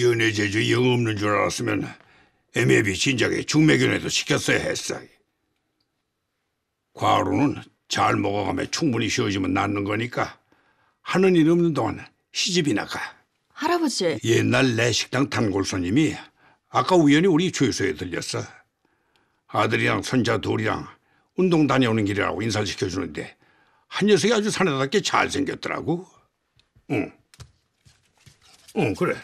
연애 제주영 없는 줄 알았으면 애매비 진작에 중매견에도 시켰어야 했어. 과로는 잘 먹어가며 충분히 쉬어지면 낫는 거니까 하는 일 없는 동안 시집이나 가. 할아버지. 옛날 내 식당 단골 손님이 아까 우연히 우리 주유소에 들렸어. 아들이랑 손자 둘이랑 운동 다녀오는 길이라고 인사시켜주는데 를한 녀석이 아주 사내답게 잘생겼더라고. 응. 응, 그래.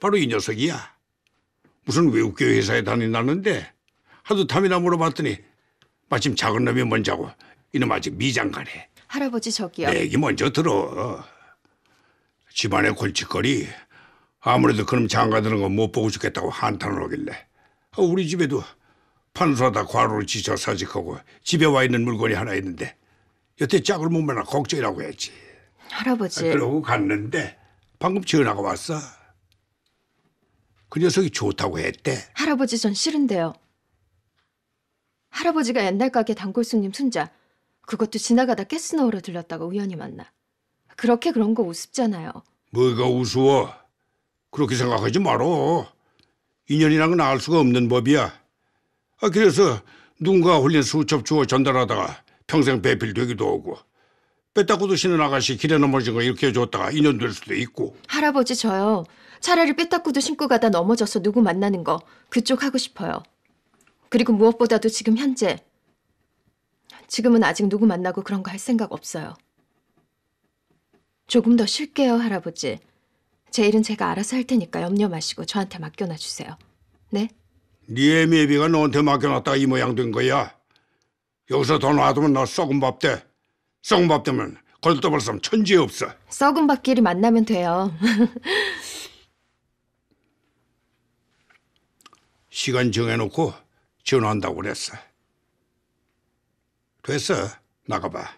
바로 이 녀석이야. 무슨 외국계 회사에 다닌다는데 하도 탐이나 물어봤더니 마침 작은 놈이 먼저고 이놈 아직 미장가래. 할아버지 저기요. 내 얘기 먼저 들어. 집안의 골칫거리 아무래도 그놈 장가드는 거못 보고 죽겠다고 한탄을 하길래 아, 우리 집에도 판수하다 과로를 지쳐 사직하고 집에 와 있는 물건이 하나 있는데 여태 짝을 못 만나 걱정이라고 했지. 할아버지. 아, 그러고 갔는데 방금 전화가 왔어. 그 녀석이 좋다고 했대. 할아버지 전 싫은데요. 할아버지가 옛날 가게 단골손님 순자 그것도 지나가다 깨스 넣으러 들렀다가 우연히 만나. 그렇게 그런 거 우습잖아요. 뭐가 우스워? 그렇게 생각하지 말어. 인연이란 건 알 수가 없는 법이야. 아, 그래서 누군가 홀린 수첩 주워 전달하다가 평생 배필되기도 하고 뺐다 굳으시는 아가씨 길에 넘어진 거 이렇게 해줬다가 인연 될 수도 있고. 할아버지 저요. 차라리 빼딱구도 신고 가다 넘어져서 누구 만나는 거 그쪽 하고 싶어요. 그리고 무엇보다도 지금 현재 지금은 아직 누구 만나고 그런 거 할 생각 없어요. 조금 더 쉴게요, 할아버지. 제 일은 제가 알아서 할 테니까 염려 마시고 저한테 맡겨놔 주세요. 네? 니네 애미애비가 너한테 맡겨놨다 이 모양 된 거야. 여기서 더 놔두면 나 썩은 밥 돼. 썩은 밥 때문에 걸떠벌 쌈 천지에 없어. 썩은 밥끼리 만나면 돼요. 시간 정해놓고 전화한다고 그랬어. 됐어. 나가봐.